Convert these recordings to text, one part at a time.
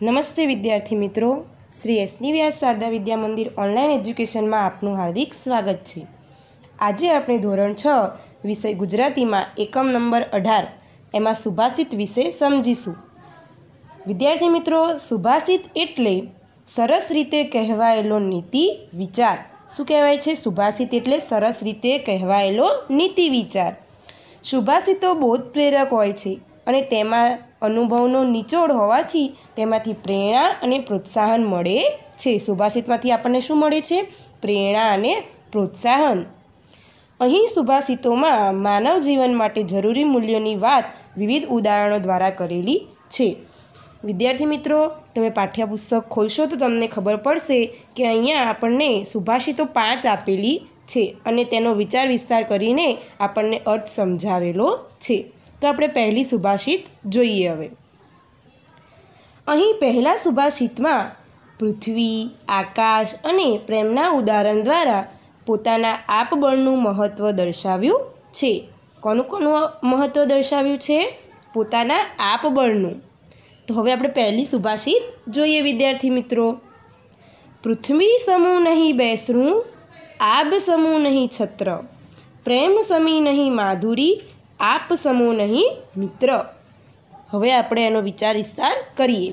નમસ્તે વિદ્યાર્થી મિત્રો શ્રી એસની વ્યાસ શારદા વિદ્યા મંદિર ઓનલાઈન એજ્યુકેશનમાં આપનું હાર્દિક સ્વાગત છે આજે આપણે ધોરણ છ વિષય ગુજરાતીમાં એકમ નંબર અઢાર એમાં સુભાષિત વિશે સમજીશું વિદ્યાર્થી મિત્રો સુભાષિત એટલે સરસ રીતે કહેવાયેલો નીતિ વિચાર શું કહેવાય છે સુભાષિત એટલે સરસ રીતે કહેવાયેલો નીતિ વિચાર સુભાષિતો પ્રેરક હોય છે અને તેમાં અનુભવનો નિચોડ હોવાથી તેમાંથી પ્રેરણા અને પ્રોત્સાહન મળે છે સુભાષિતમાંથી આપણને શું મળે છે પ્રેરણા અને પ્રોત્સાહન અહીં સુભાષિતોમાં માનવ જીવન માટે જરૂરી મૂલ્યોની વાત વિવિધ ઉદાહરણો દ્વારા કરેલી છે વિદ્યાર્થી મિત્રો તમે પાઠ્યપુસ્તક ખોલશો તો તમને ખબર પડશે કે અહીંયા આપણને સુભાષિતો પાંચ આપેલી છે અને તેનો વિચાર વિસ્તાર કરીને આપણને અર્થ સમજાવેલો છે તો આપણે પહેલી સુભાષિત જોઈએ હવે અહીં પહેલાં સુભાષિતમાં પૃથ્વી આકાશ અને પ્રેમના ઉદાહરણ દ્વારા પોતાના આપબળનું મહત્ત્વ દર્શાવ્યું છે કોનું કોનું મહત્ત્વ દર્શાવ્યું છે પોતાના આપબળનું તો હવે આપણે પહેલી સુભાષિત જોઈએ વિદ્યાર્થી મિત્રો પૃથ્વી સમૂહ નહીં બેસરું આબ સમૂહ નહીં છત્ર પ્રેમ સમી નહીં માધુરી આપ સમો નહીં મિત્ર હવે આપણે એનો વિચાર વિસ્તાર કરીએ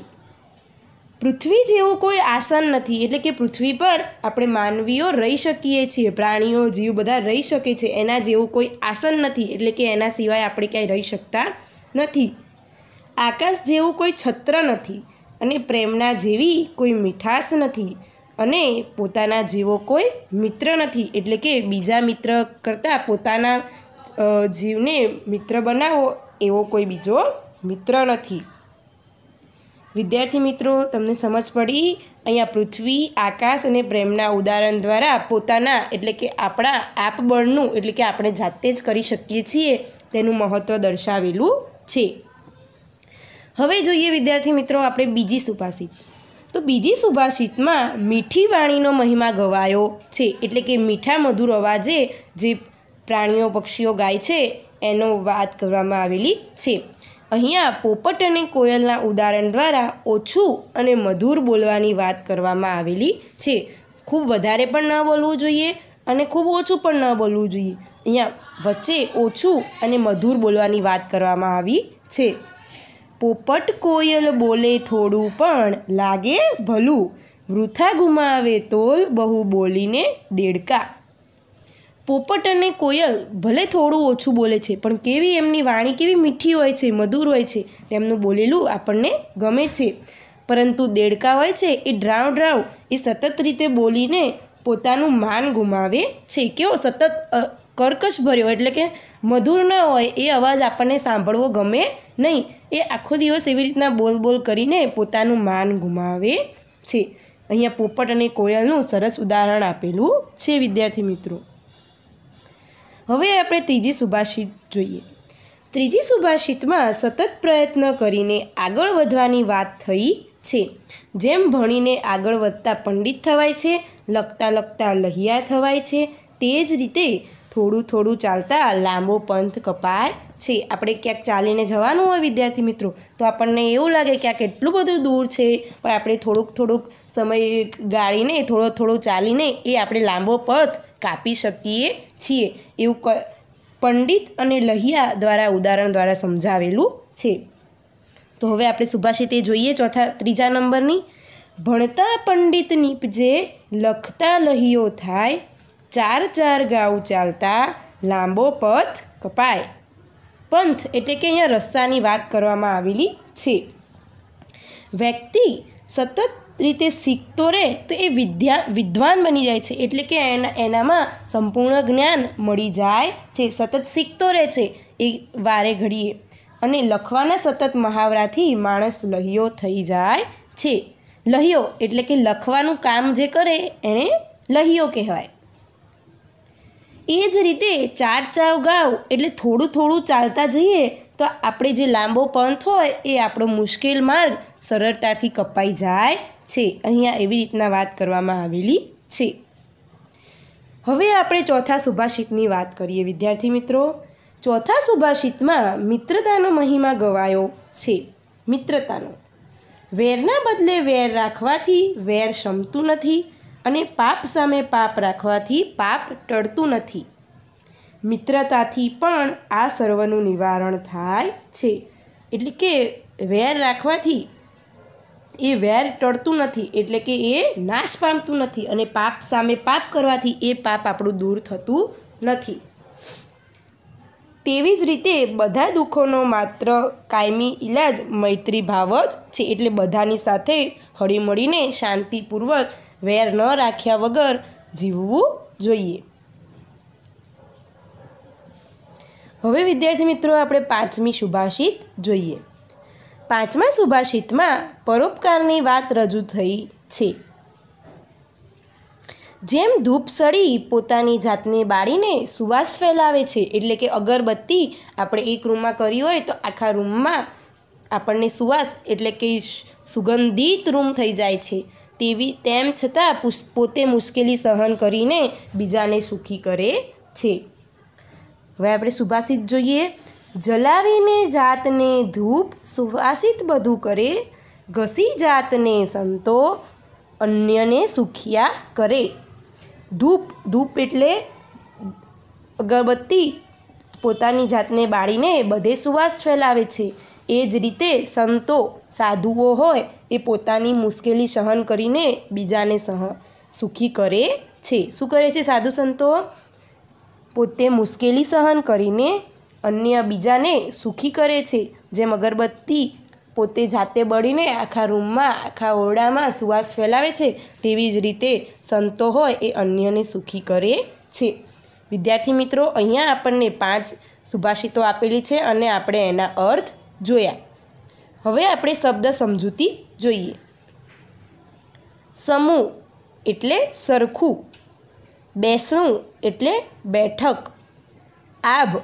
પૃથ્વી જેવું કોઈ આસન નથી એટલે કે પૃથ્વી પર આપણે માનવીઓ રહી શકીએ છીએ પ્રાણીઓ જીવ બધા રહી શકે છે એના જેવું કોઈ આસન નથી એટલે કે એના સિવાય આપણે ક્યાંય રહી શકતા નથી આકાશ જેવું કોઈ છત્ર નથી અને પ્રેમના જેવી કોઈ મીઠાશ નથી અને પોતાના જેવો કોઈ મિત્ર નથી એટલે કે બીજા મિત્ર કરતાં પોતાના જીવને મિત્ર બનાવો એવો કોઈ બીજો મિત્ર નથી વિદ્યાર્થી મિત્રો તમને સમજ પડી અહીંયા પૃથ્વી આકાશ અને પ્રેમના ઉદાહરણ દ્વારા પોતાના એટલે કે આપણા આપબળનું એટલે કે આપણે જાતે જ કરી શકીએ છીએ તેનું મહત્ત્વ દર્શાવેલું છે હવે જોઈએ વિદ્યાર્થી મિત્રો આપણે બીજી સુભાષિત તો બીજી સુભાષિતમાં મીઠી વાણીનો મહિમા ગવાયો છે એટલે કે મીઠા મધુર અવાજે જે પ્રાણીઓ પક્ષીઓ ગાય છે એનો વાત કરવામાં આવેલી છે અહીંયા પોપટ અને કોયલના ઉદાહરણ દ્વારા ઓછું અને મધુર બોલવાની વાત કરવામાં આવેલી છે ખૂબ વધારે પણ ન બોલવું જોઈએ અને ખૂબ ઓછું પણ ન બોલવું જોઈએ અહીંયા વચ્ચે ઓછું અને મધુર બોલવાની વાત કરવામાં આવી છે પોપટ કોયલ બોલે થોડું પણ લાગે ભલું વૃથા ગુમાવે તોલ બહુ બોલીને દેડકા પોપટ અને કોયલ ભલે થોડું ઓછું બોલે છે પણ કેવી એમની વાણી કેવી મીઠી હોય છે મધુર હોય છે તેમનું બોલેલું આપણને ગમે છે પરંતુ દેડકા હોય છે એ ડ્રાવ ડ્રાવ એ સતત રીતે બોલીને પોતાનું માન ગુમાવે છે કેવો સતત કર્કશ ભર્યો એટલે કે મધુર ન હોય એ અવાજ આપણને સાંભળવો ગમે નહીં એ આખો દિવસ એવી રીતના બોલ બોલ કરીને પોતાનું માન ગુમાવે છે અહીંયા પોપટ અને કોયલનું સરસ ઉદાહરણ આપેલું છે વિદ્યાર્થી મિત્રો હવે આપણે ત્રીજી સુભાષિત જોઈએ ત્રીજી સુભાષિતમાં સતત પ્રયત્ન કરીને આગળ વધવાની વાત થઈ છે જેમ ભણીને આગળ વધતા પંડિત થવાય છે લખતા લખતા લહિયા થવાય છે તે જ રીતે થોડું થોડું ચાલતા લાંબો પંથ કપાય છે આપણે ક્યાંક ચાલીને જવાનું હોય વિદ્યાર્થી મિત્રો તો આપણને એવું લાગે કે આ કેટલું બધું દૂર છે પણ આપણે થોડુંક થોડુંક સમય ગાળીને થોડો થોડો ચાલીને એ આપણે લાંબો પથ કાપી શકીએ છીએ એવું ક પંડિત અને લહિયા દ્વારા ઉદાહરણ દ્વારા સમજાવેલું છે તો હવે આપણે સુભાષિત એ જોઈએ ચોથા ત્રીજા નંબરની ભણતા પંડિત નીપજે લખતા લહીઓ થાય ચાર ચાર ગાઉ ચાલતા લાંબો પથ કપાય પંથ એટલે કે અહીંયા રસ્તાની વાત કરવામાં આવેલી છે વ્યક્તિ સતત રીતે શીખતો રહે તો એ વિદ્યા વિદ્વાન બની જાય છે એટલે કે એના એનામાં સંપૂર્ણ જ્ઞાન મળી જાય છે સતત શીખતો રહે છે એ વારે ઘડીએ અને લખવાના સતત મહાવરાથી માણસ લહિયો થઈ જાય છે લહિયો એટલે કે લખવાનું કામ જે કરે એને લહિયો કહેવાય એ જ રીતે ચાર ચાવ ગાવ એટલે થોડું થોડું ચાલતા જઈએ તો આપણે જે લાંબો પંથ હોય એ આપણો મુશ્કેલ માર્ગ સરળતાથી કપાઈ જાય છે અહીંયા એવી રીતના વાત કરવામાં આવેલી છે હવે આપણે ચોથા સુભાષિતની વાત કરીએ વિદ્યાર્થી મિત્રો ચોથા સુભાષિતમાં મિત્રતાનો મહિમા ગવાયો છે મિત્રતાનો વેરના બદલે વેર રાખવાથી વેર શમતું નથી અને પાપ સામે પાપ રાખવાથી પાપ ટળતું નથી મિત્રતાથી પણ આ સર્વનું નિવારણ થાય છે એટલે કે વેર રાખવાથી એ વેર ટળતું નથી એટલે કે એ નાશ પામતું નથી અને પાપ સામે પાપ કરવાથી એ પાપ આપણું દૂર થતું નથી તેવી જ રીતે બધા દુઃખોનો માત્ર કાયમી ઈલાજ મૈત્રી ભાવ જ છે એટલે બધાની સાથે હળીમળીને શાંતિપૂર્વક વેર ન રાખ્યા વગર જીવવું જોઈએ હવે વિદ્યાર્થી મિત્રો આપણે પાંચમી સુભાષિત જોઈએ પાંચમા સુભાષિતમાં પરોપકારની વાત રજૂ થઈ છે જેમ ધૂપ સળી પોતાની જાતને બાળીને સુવાસ ફેલાવે છે એટલે કે અગરબત્તી આપણે એક રૂમમાં કરી હોય તો આખા રૂમમાં આપણને સુવાસ એટલે કે સુગંધિત રૂમ થઈ જાય છે તેવી તેમ છતાં પોતે મુશ્કેલી સહન કરીને બીજાને સુખી કરે છે હવે આપણે સુભાષિત જોઈએ જલાવીને જાતને ધૂપ સુવાસિત બધું કરે ઘસી જાતને સંતો અન્યને સુખિયા કરે ધૂપ ધૂપ એટલે અગરબત્તી પોતાની જાતને બાળીને બધે સુવાસ ફેલાવે છે એ જ રીતે સંતો સાધુઓ હોય એ પોતાની મુશ્કેલી સહન કરીને બીજાને સહ સુખી કરે છે શું કરે છે સાધુ સંતો પોતે મુશ્કેલી સહન કરીને અન્ય બીજાને સુખી કરે છે જેમ અગરબત્તી પોતે જાતે બળીને આખા રૂમમાં આખા ઓરડામાં સુવાસ ફેલાવે છે તેવી જ રીતે સંતો હોય એ અન્યને સુખી કરે છે વિદ્યાર્થી મિત્રો અહીંયા આપણને પાંચ સુભાષિતો આપેલી છે અને આપણે એના અર્થ જોયા હવે આપણે શબ્દ સમજૂતી જોઈએ સમૂહ એટલે સરખું બેસણું એટલે બેઠક આભ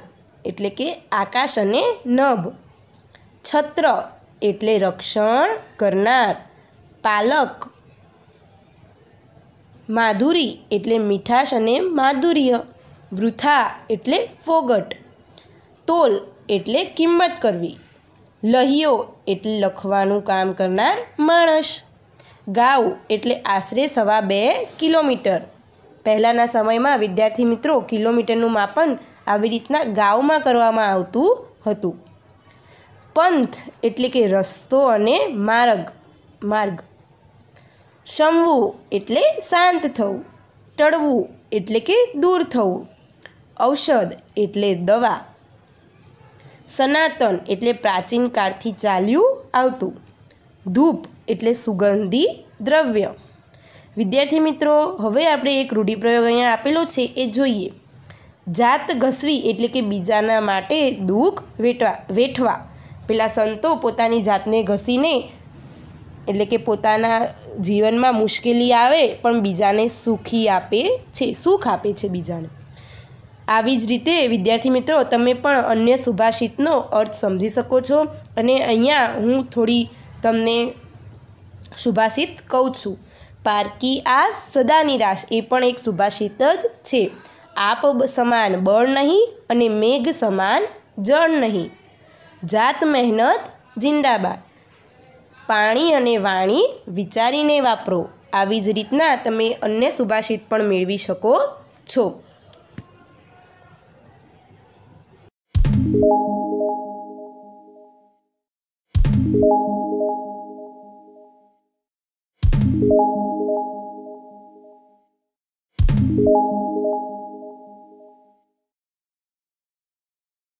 એટલે કે આકાશ અને નભ છત્ર એટલે રક્ષણ કરનાર પાલક માધુરી એટલે મીઠાશ અને માધુર્ય વૃથા એટલે ફોગટ તોલ એટલે કિંમત કરવી લહિયો એટલે લખવાનું કામ કરનાર માણસ ગાવ એટલે આશરે સવા બે કિલોમીટર પહેલાંના સમયમાં વિદ્યાર્થી મિત્રો કિલોમીટરનું માપન આવી રીતના ગાઉમાં કરવામાં આવતું હતું પંથ એટલે કે રસ્તો અને માર્ગ માર્ગ શમવું એટલે શાંત થવું ટળવું એટલે કે દૂર થવું ઔષધ એટલે દવા સનાતન એટલે પ્રાચીન કાળથી ચાલ્યું આવતું ધૂપ એટલે સુગંધી દ્રવ્ય વિદ્યાર્થી મિત્રો હવે આપણે એક રૂઢિપ્રયોગ અહીંયા આપેલો છે એ જોઈએ જાત ઘસવી એટલે કે બીજાના માટે દુઃખ વેઠવા વેઠવા પેલા સંતો પોતાની જાતને ઘસીને એટલે કે પોતાના જીવનમાં મુશ્કેલી આવે પણ બીજાને સુખી આપે છે સુખ આપે છે બીજાને આવી જ રીતે વિદ્યાર્થી મિત્રો તમે પણ અન્ય સુભાષિતનો અર્થ સમજી શકો છો અને અહીંયા હું થોડી તમને સુભાષિત કહું છું પારકી આ સદા નિરાશ એ પણ એક સુભાષિત જ છે આપ સમાન બળ નહીં અને મેઘ સમાન જળ નહીં જાત મહેનત જિંદાબાદ પાણી અને વાણી વિચારીને વાપરો આવી જ રીતના તમે અન્ય સુભાષિત પણ મેળવી શકો છો